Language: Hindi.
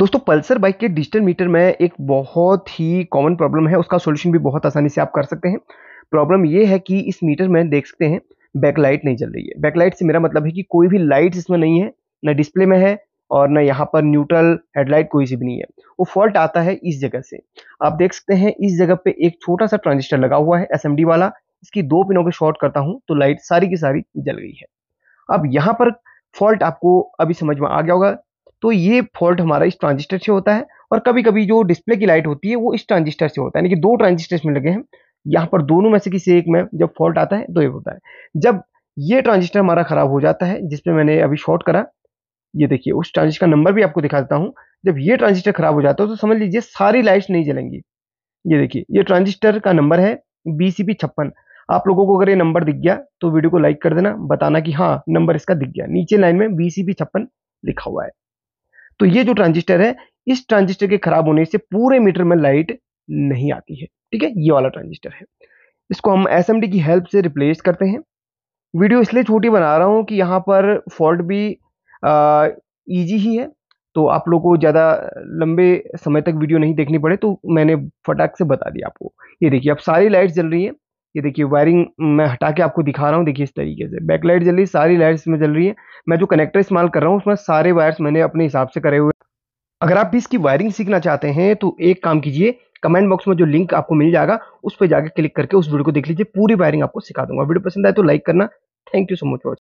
दोस्तों पल्सर बाइक के डिजिटल मीटर में एक बहुत ही कॉमन प्रॉब्लम है उसका सोल्यूशन भी बहुत आसानी से आप कर सकते हैं प्रॉब्लम ये है कि इस मीटर में देख सकते हैं बैकलाइट नहीं चल रही है बैकलाइट से मेरा मतलब है कि कोई भी लाइट इसमें नहीं है ना डिस्प्ले में है और ना यहाँ पर न्यूट्रल हेडलाइट कोई सी भी नहीं है वो फॉल्ट आता है इस जगह से आप देख सकते हैं इस जगह पे एक छोटा सा ट्रांजिस्टर लगा हुआ है एस वाला इसकी दो पिनों को शॉर्ट करता हूँ तो लाइट सारी की सारी जल गई है अब यहाँ पर फॉल्ट आपको अभी समझ में आ गया होगा तो ये फॉल्ट हमारा इस ट्रांजिस्टर से होता है और कभी कभी जो डिस्प्ले की लाइट होती है वो इस ट्रांजिस्टर से होता है यानी कि दो ट्रांजिस्टर इसमें लगे हैं यहाँ पर दोनों में से किसी एक में जब फॉल्ट आता है तो ये होता है जब ये ट्रांजिस्टर हमारा ख़राब हो जाता है जिसमें मैंने अभी शॉर्ट करा ये देखिए उस ट्रांजिस्टर का नंबर भी आपको दिखा देता हूँ जब ये ट्रांजिस्टर ख़राब हो जाता है तो समझ लीजिए सारी लाइट्स नहीं जलेंगी ये देखिए ये ट्रांजिस्टर का नंबर है बी सी छप्पन आप लोगों को अगर ये नंबर दिख गया तो वीडियो को लाइक कर देना बताना कि हाँ नंबर इसका दिख गया नीचे लाइन में बी सी छप्पन लिखा हुआ है तो ये जो ट्रांजिस्टर है इस ट्रांजिस्टर के खराब होने से पूरे मीटर में लाइट नहीं आती है ठीक है ये वाला ट्रांजिस्टर है इसको हम एस की हेल्प से रिप्लेस करते हैं वीडियो इसलिए छोटी बना रहा हूँ कि यहाँ पर फॉल्ट भी ईजी ही है तो आप लोग को ज़्यादा लंबे समय तक वीडियो नहीं देखनी पड़े तो मैंने फटाक से बता दिया आपको ये देखिए अब सारी लाइट्स जल रही है ये देखिए वायरिंग मैं हटा के आपको दिखा रहा हूँ देखिए इस तरीके से बैक लाइट जल रही है सारी लाइट्स में जल रही है मैं जो कनेक्टर इस्तेमाल कर रहा हूँ उसमें सारे वायर्स मैंने अपने हिसाब से करे हुए अगर आप भी इसकी वायरिंग सीखना चाहते हैं तो एक काम कीजिए कमेंट बॉक्स में जो लिंक आपको मिल जाएगा उस पर जाकर क्लिक करके उस वीडियो को देख लीजिए पूरी वायरिंग आपको सिखा दूंगा वीडियो पसंद आए तो लाइक करना thank you so much for